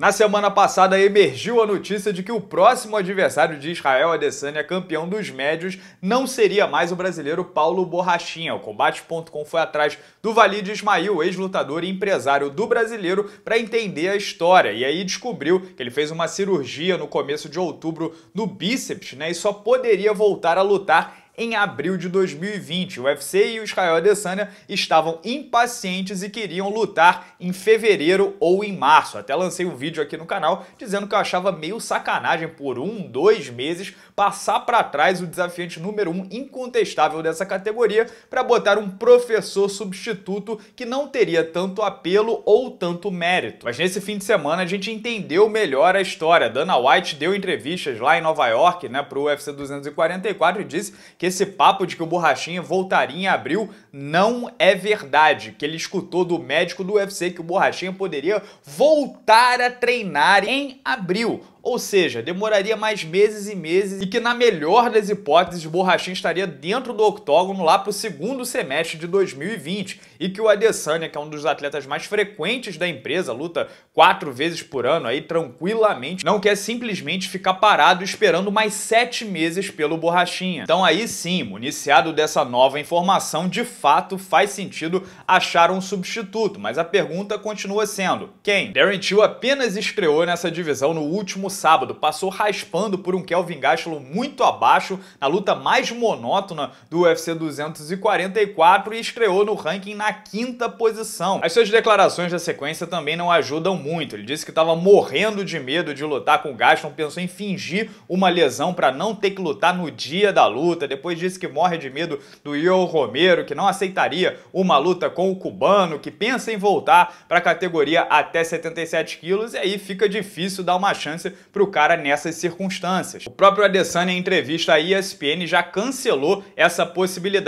Na semana passada emergiu a notícia de que o próximo adversário de Israel Adesanya, campeão dos médios, não seria mais o brasileiro Paulo Borrachinha. O combate.com foi atrás do Valide Ismail, ex-lutador e empresário do brasileiro, para entender a história. E aí descobriu que ele fez uma cirurgia no começo de outubro no bíceps, né? E só poderia voltar a lutar em abril de 2020. O UFC e o Israel Adesanya estavam impacientes e queriam lutar em fevereiro ou em março. Até lancei um vídeo aqui no canal dizendo que eu achava meio sacanagem por um, dois meses passar para trás o desafiante número um incontestável dessa categoria para botar um professor substituto que não teria tanto apelo ou tanto mérito. Mas nesse fim de semana a gente entendeu melhor a história. Dana White deu entrevistas lá em Nova York, né, pro UFC 244 e disse que esse papo de que o Borrachinha voltaria em abril não é verdade. Que ele escutou do médico do UFC que o Borrachinha poderia voltar a treinar em abril. Ou seja, demoraria mais meses e meses e que, na melhor das hipóteses, Borrachinha estaria dentro do octógono lá pro segundo semestre de 2020 e que o Adesanya, que é um dos atletas mais frequentes da empresa, luta quatro vezes por ano aí tranquilamente, não quer simplesmente ficar parado esperando mais sete meses pelo Borrachinha. Então aí sim, municiado dessa nova informação, de fato faz sentido achar um substituto, mas a pergunta continua sendo, quem? Darren Till apenas estreou nessa divisão no último sábado, passou raspando por um Kelvin Gastelum muito abaixo na luta mais monótona do UFC 244 e estreou no ranking na quinta posição. As suas declarações da sequência também não ajudam muito. Ele disse que estava morrendo de medo de lutar com o Gaston, pensou em fingir uma lesão para não ter que lutar no dia da luta. Depois disse que morre de medo do Ior Romero, que não aceitaria uma luta com o cubano, que pensa em voltar para a categoria até 77 quilos. E aí fica difícil dar uma chance para o cara nessas circunstâncias. O próprio Adesanya, em entrevista à ESPN, já cancelou essa possibilidade,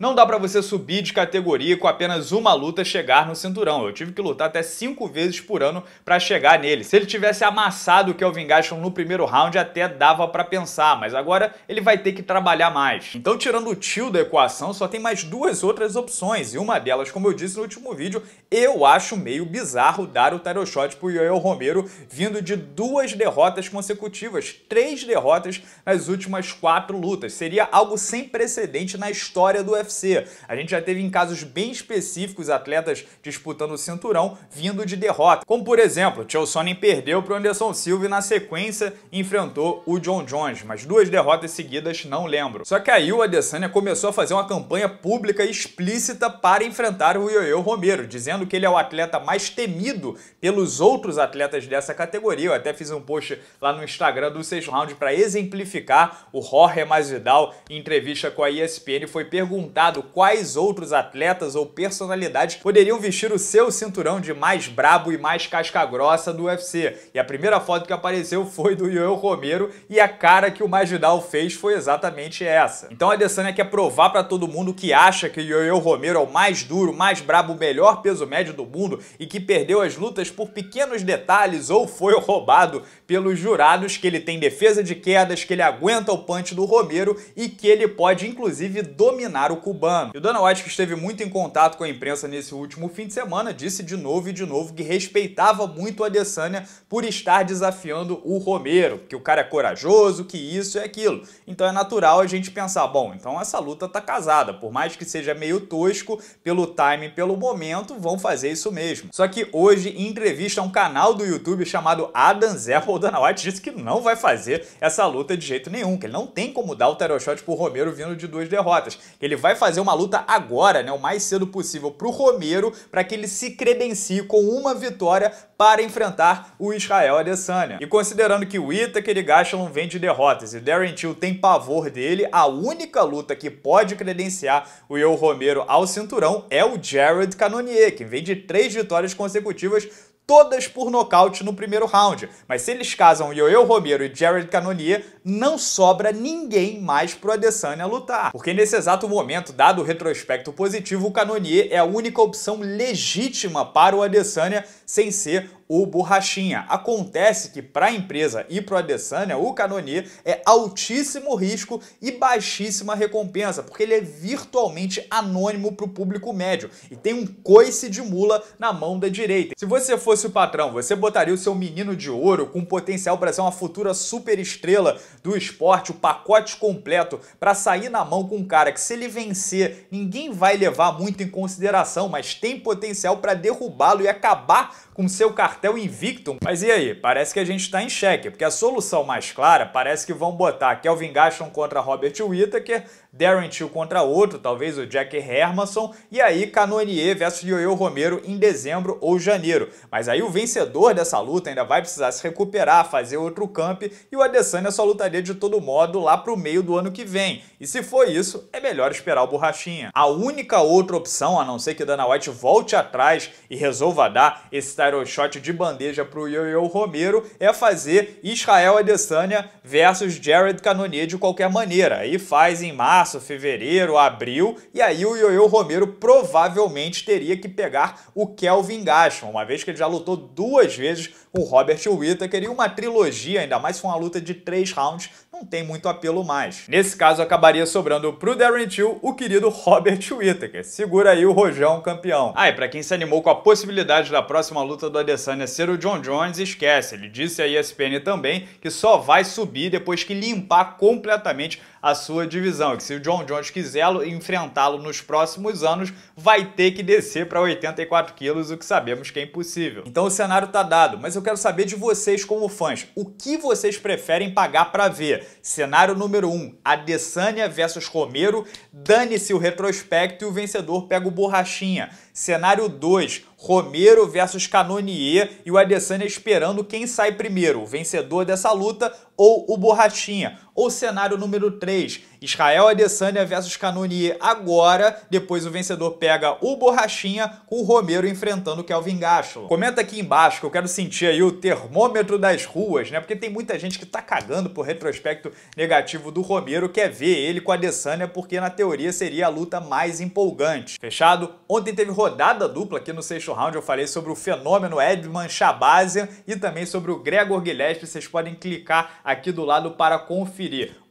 Não dá para você subir de categoria com apenas uma luta chegar no cinturão. Eu tive que lutar até cinco vezes por ano para chegar nele. Se ele tivesse amassado o Kelvin Gaston no primeiro round, até dava para pensar, mas agora ele vai ter que trabalhar mais. Então, tirando o tio da equação, só tem mais duas outras opções, e uma delas, como eu disse no último vídeo, eu acho meio bizarro dar o title shot pro Yoel Romero vindo de duas derrotas consecutivas, três derrotas nas últimas quatro lutas. Seria algo sem precedente na história do UFC. A gente já teve em casos bem específicos atletas disputando o cinturão vindo de derrota, como por exemplo, Chael Sonnen perdeu pro Anderson Silva e na sequência enfrentou o John Jones, mas duas derrotas seguidas não lembro. Só que aí o Adesanya começou a fazer uma campanha pública explícita para enfrentar o Yoel Romero, dizendo dizendo que ele é o atleta mais temido pelos outros atletas dessa categoria. Eu até fiz um post lá no Instagram do sexto round para exemplificar o Jorge Masvidal em entrevista com a ESPN foi perguntado quais outros atletas ou personalidades poderiam vestir o seu cinturão de mais brabo e mais casca grossa do UFC. E a primeira foto que apareceu foi do Joel Romero e a cara que o Masvidal fez foi exatamente essa. Então a Adesanya quer provar para todo mundo que acha que o Joel Romero é o mais duro, mais brabo, o melhor peso peso médio do mundo e que perdeu as lutas por pequenos detalhes ou foi roubado pelos jurados, que ele tem defesa de quedas, que ele aguenta o punch do Romero e que ele pode inclusive dominar o cubano. E o Dana White, que esteve muito em contato com a imprensa nesse último fim de semana, disse de novo e de novo que respeitava muito a Adesanya por estar desafiando o Romero, que o cara é corajoso, que isso e aquilo. Então é natural a gente pensar, bom, então essa luta tá casada, por mais que seja meio tosco, pelo time, pelo momento, vão vão fazer isso mesmo. Só que hoje, em entrevista a um canal do YouTube chamado Adam Apple, o Dana White disse que não vai fazer essa luta de jeito nenhum, que ele não tem como dar o title shot pro Romero vindo de duas derrotas. Ele vai fazer uma luta agora, né, o mais cedo possível pro Romero, para que ele se credencie com uma vitória para enfrentar o Israel Adesanya. E considerando que o Itaker e Gastelum vem de derrotas e Darren Till tem pavor dele, a única luta que pode credenciar o Eu Romero ao cinturão é o Jared Cannonier, que vem de três vitórias consecutivas, todas por nocaute no primeiro round. Mas se eles casam Yoel Romero e Jared Cannonier, não sobra ninguém mais pro Adesanya lutar. Porque nesse exato momento, dado o retrospecto positivo, o Cannonier é a única opção legítima para o Adesanya sem ser o Borrachinha. Acontece que para a empresa e para o Adesanya, o Canonier é altíssimo risco e baixíssima recompensa, porque ele é virtualmente anônimo para o público médio e tem um coice de mula na mão da direita. Se você fosse o patrão, você botaria o seu menino de ouro com potencial para ser uma futura superestrela do esporte, o pacote completo para sair na mão com um cara que se ele vencer, ninguém vai levar muito em consideração, mas tem potencial para derrubá-lo e acabar com seu cartão cartel Invictum. Mas e aí? Parece que a gente está em xeque, porque a solução mais clara parece que vão botar Kelvin Gaston contra Robert Whittaker Darren Till contra outro, talvez o Jack Hermanson, e aí Cannonier versus Yoel Romero em dezembro ou janeiro. Mas aí o vencedor dessa luta ainda vai precisar se recuperar, fazer outro camp, e o Adesanya só lutaria de todo modo lá pro meio do ano que vem. E se for isso, é melhor esperar o Borrachinha. A única outra opção, a não ser que Dana White volte atrás e resolva dar esse title shot de bandeja pro Yoel Romero, é fazer Israel Adesanya versus Jared Cannonier de qualquer maneira. Aí faz em março, março, fevereiro, abril, e aí o Yoyo Romero provavelmente teria que pegar o Kelvin Gaston, uma vez que ele já lutou duas vezes com o Robert Whittaker e uma trilogia, ainda mais com uma luta de três rounds, não tem muito apelo mais. Nesse caso, acabaria sobrando pro Darren Till o querido Robert Whittaker. Segura aí o Rojão campeão. Ah, e pra quem se animou com a possibilidade da próxima luta do Adesanya ser o John Jones, esquece. Ele disse a ESPN também que só vai subir depois que limpar completamente a sua divisão. Que se o John Jones quiser enfrentá-lo nos próximos anos, vai ter que descer para 84 quilos, o que sabemos que é impossível. Então o cenário está dado, mas eu quero saber de vocês como fãs, o que vocês preferem pagar para ver? Cenário número 1, um, Adesanya versus Romero, dane-se o retrospecto e o vencedor pega o Borrachinha. Cenário 2, Romero versus Canonier e o Adesanya esperando quem sai primeiro, o vencedor dessa luta ou o Borrachinha. Ou cenário número 3, Israel Adesanya versus Canonier agora, depois o vencedor pega o Borrachinha com o Romero enfrentando o Kelvin Gastelum. Comenta aqui embaixo que eu quero sentir aí o termômetro das ruas, né? Porque tem muita gente que tá cagando por retrospecto negativo do Romero, quer ver ele com a Adesanya porque na teoria seria a luta mais empolgante. Fechado? Ontem teve rodada dupla aqui no sexto round, eu falei sobre o fenômeno Edman Shabazian e também sobre o Gregor Gillespie, vocês podem clicar aqui do lado para conferir.